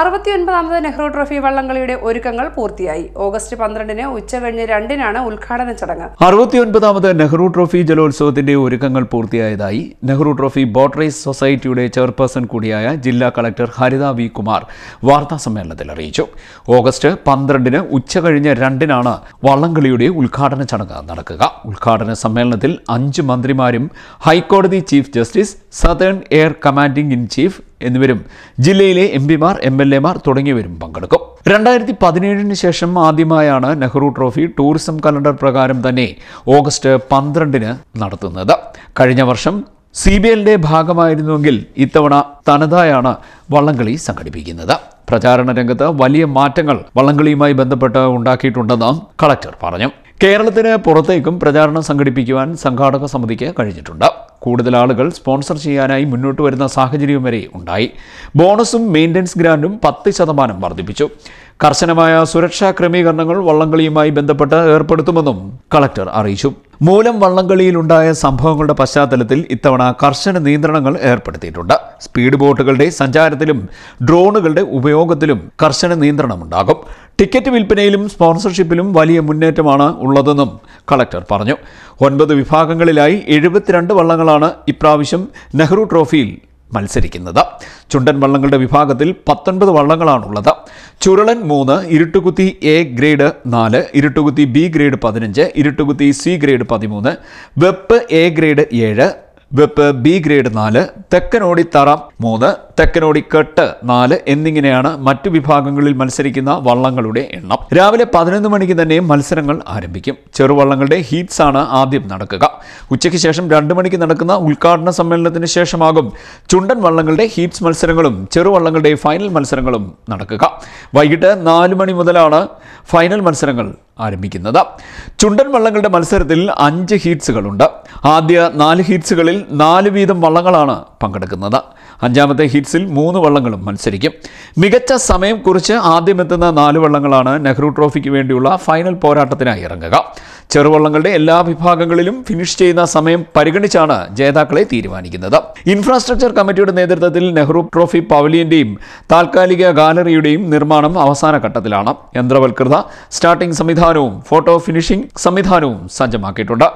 അറുപത്തിയൊൻപതാമത് Nehru trophy വള്ളംകളിയുടെ ഒരുക്കങ്ങൾ പൂർത്തിയായി August പന്ത്രണ്ടിന് കഴിഞ്ഞ് രണ്ടിനാണ് ഉദ്ഘാടന ചടങ്ങ് അറുപത്തിയൊൻപതാമത് നെഹ്റു ട്രോഫി ജലോത്സവത്തിന്റെ ഒരുക്കങ്ങൾ പൂർത്തിയായതായി നെഹ്റു ട്രോഫി ബോട്ട് റേസ് സൊസൈറ്റിയുടെ ചെയർപേഴ്സൺ കൂടിയായ ജില്ലാ കളക്ടർ ഹരിത വി കുമാർ വാർത്താ സമ്മേളനത്തിൽ അറിയിച്ചു ഓഗസ്റ്റ് പന്ത്രണ്ടിന് കഴിഞ്ഞ് രണ്ടിനാണ് വള്ളംകളിയുടെ ഉദ്ഘാടന ചടങ്ങ് നടക്കുക ഉദ്ഘാടന സമ്മേളനത്തിൽ അഞ്ച് മന്ത്രിമാരും ഹൈക്കോടതി chief justice southern air commanding in chief എന്നിവരും ജില്ലയിലെ എം പിമാർ എം എൽ എമാർ തുടങ്ങിയവരും പങ്കെടുക്കും രണ്ടായിരത്തി പതിനേഴിന് ശേഷം ആദ്യമായാണ് നെഹ്റു ട്രോഫി ടൂറിസം കലണ്ടർ പ്രകാരം തന്നെ ഓഗസ്റ്റ് പന്ത്രണ്ടിന് നടത്തുന്നത് കഴിഞ്ഞ വർഷം സി ബി എല്ലിൻ്റെ ഭാഗമായിരുന്നുവെങ്കിൽ ഇത്തവണ തനതായാണ് വള്ളംകളി സംഘടിപ്പിക്കുന്നത് പ്രചാരണ രംഗത്ത് വലിയ മാറ്റങ്ങൾ വള്ളംകളിയുമായി ബന്ധപ്പെട്ട് ഉണ്ടാക്കിയിട്ടുണ്ടെന്ന് കളക്ടർ പറഞ്ഞു കേരളത്തിന് പുറത്തേക്കും പ്രചാരണം സംഘടിപ്പിക്കുവാൻ സംഘാടക സമിതിക്ക് കഴിഞ്ഞിട്ടുണ്ട് കൂടുതൽ ആളുകൾ സ്പോൺസർ ചെയ്യാനായി മുന്നോട്ട് വരുന്ന സാഹചര്യം വരെ ഉണ്ടായി ബോണസും മെയിൻ്റനൻസ് ഗ്രാൻഡും പത്ത് ശതമാനം വർദ്ധിപ്പിച്ചു കർശനമായ സുരക്ഷാ ക്രമീകരണങ്ങൾ വള്ളംകളിയുമായി ബന്ധപ്പെട്ട് ഏർപ്പെടുത്തുമെന്നും കളക്ടർ അറിയിച്ചു മൂലം വള്ളംകളിയിലുണ്ടായ സംഭവങ്ങളുടെ പശ്ചാത്തലത്തിൽ ഇത്തവണ കർശന നിയന്ത്രണങ്ങൾ ഏർപ്പെടുത്തിയിട്ടുണ്ട് സ്പീഡ് ബോട്ടുകളുടെ സഞ്ചാരത്തിലും ഡ്രോണുകളുടെ ഉപയോഗത്തിലും കർശന നിയന്ത്രണമുണ്ടാകും ടിക്കറ്റ് വിൽപ്പനയിലും സ്പോൺസർഷിപ്പിലും വലിയ മുന്നേറ്റമാണ് ഉള്ളതെന്നും കളക്ടർ പറഞ്ഞു ഒൻപത് വിഭാഗങ്ങളിലായി എഴുപത്തിരണ്ട് വള്ളങ്ങളാണ് ഇപ്രാവശ്യം നെഹ്റു ട്രോഫിയിൽ മത്സരിക്കുന്നത് ചുണ്ടൻ വള്ളങ്ങളുടെ വിഭാഗത്തിൽ പത്തൊൻപത് വള്ളങ്ങളാണുള്ളത് ചുരുളൻ മൂന്ന് ഇരുട്ടുകുത്തി എ ഗ്രേഡ് നാല് ഇരുട്ടുകുത്തി ബി ഗ്രേഡ് പതിനഞ്ച് ഇരുട്ടുകുത്തി സി ഗ്രേഡ് പതിമൂന്ന് വെപ്പ് എ ഗ്രേഡ് ഏഴ് വെപ്പ് ബി ഗ്രേഡ് നാല് തെക്കനോടി മൂന്ന് കെട്ട് നാല് എന്നിങ്ങനെയാണ് മറ്റു വിഭാഗങ്ങളിൽ മത്സരിക്കുന്ന വള്ളങ്ങളുടെ എണ്ണം രാവിലെ പതിനൊന്ന് മണിക്ക് തന്നെ മത്സരങ്ങൾ ആരംഭിക്കും ചെറുവള്ളങ്ങളുടെ ഹീറ്റ്സ് ആണ് ആദ്യം നടക്കുക ഉച്ചയ്ക്ക് ശേഷം രണ്ട് മണിക്ക് നടക്കുന്ന ഉദ്ഘാടന സമ്മേളനത്തിന് ശേഷമാകും ചുണ്ടൻ വള്ളങ്ങളുടെ ഹീറ്റ്സ് മത്സരങ്ങളും ചെറുവള്ളങ്ങളുടെ ഫൈനൽ മത്സരങ്ങളും നടക്കുക വൈകിട്ട് നാല് മണി മുതലാണ് ഫൈനൽ മത്സരങ്ങൾ ആരംഭിക്കുന്നത് ചുണ്ടൻ വള്ളങ്ങളുടെ മത്സരത്തിൽ അഞ്ച് ഹീറ്റ്സുകളുണ്ട് ആദ്യ നാല് ഹീറ്റ്സുകളിൽ നാല് വീതം വള്ളങ്ങളാണ് പങ്കെടുക്കുന്നത് അഞ്ചാമത്തെ ഹീറ്റ്സ് മീറ്റ്സിൽ മൂന്ന് വള്ളങ്ങളും മത്സരിക്കും മികച്ച സമയം കുറിച്ച് ആദ്യമെത്തുന്ന നാല് വള്ളങ്ങളാണ് നെഹ്റു ട്രോഫിക്ക് വേണ്ടിയുള്ള ഫൈനൽ പോരാട്ടത്തിനായി ഇറങ്ങുക ചെറുവള്ളങ്ങളുടെ എല്ലാ വിഭാഗങ്ങളിലും ഫിനിഷ് ചെയ്യുന്ന സമയം പരിഗണിച്ചാണ് ജേതാക്കളെ തീരുമാനിക്കുന്നത് ഇൻഫ്രാസ്ട്രക്ചർ കമ്മിറ്റിയുടെ നേതൃത്വത്തിൽ നെഹ്റു ട്രോഫി പവലിയന്റെയും താൽക്കാലിക ഗാലറിയുടെയും നിർമ്മാണം അവസാന ഘട്ടത്തിലാണ് യന്ത്രവൽകൃത സ്റ്റാർട്ടിംഗ് സംവിധാനവും ഫോട്ടോ ഫിനിഷിംഗ് സംവിധാനവും സജ്ജമാക്കിയിട്ടുണ്ട്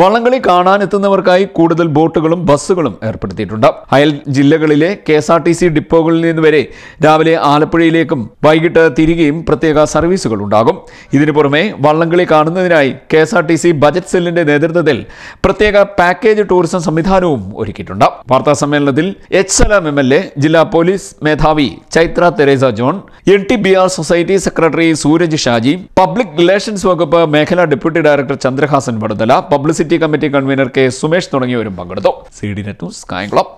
വള്ളംകളി കാണാനെത്തുന്നവർക്കായി കൂടുതൽ ബോട്ടുകളും ബസ്സുകളും ഏർപ്പെടുത്തിയിട്ടുണ്ട് അയൽ ജില്ലകളിലെ K S R T C ഡിപ്പോകളിൽ നിന്ന് വരെ രാവിലെ ആലപ്പുഴയിലേക്കും വൈകിട്ട് തിരികെയും പ്രത്യേക സർവീസുകൾ ഉണ്ടാകും ഇതിനു പുറമെ വള്ളംകളി കാണുന്നതിനായി K S R T C budget സെല്ലിന്റെ നേതൃത്വത്തിൽ പ്രത്യേക പാക്കേജ് ടൂറിസം സംവിധാനവും ഒരുക്കിയിട്ടുണ്ട് വാർത്താ സമ്മേളനത്തിൽ H L M L A ജില്ലാ പോലീസ് മേധാവി Chaithra Teresa John N T B R society secretary Sooraj Shaji public relations വകുപ്പ് മേഖലാ ഡെപ്യൂട്ടി ഡയറക്ടർ ചന്ദ്രഹാസൻ പടുതല publicity committee convener K Sumesh തുടങ്ങിയവരും പങ്കെടുത്തു C D net news Kayamkulam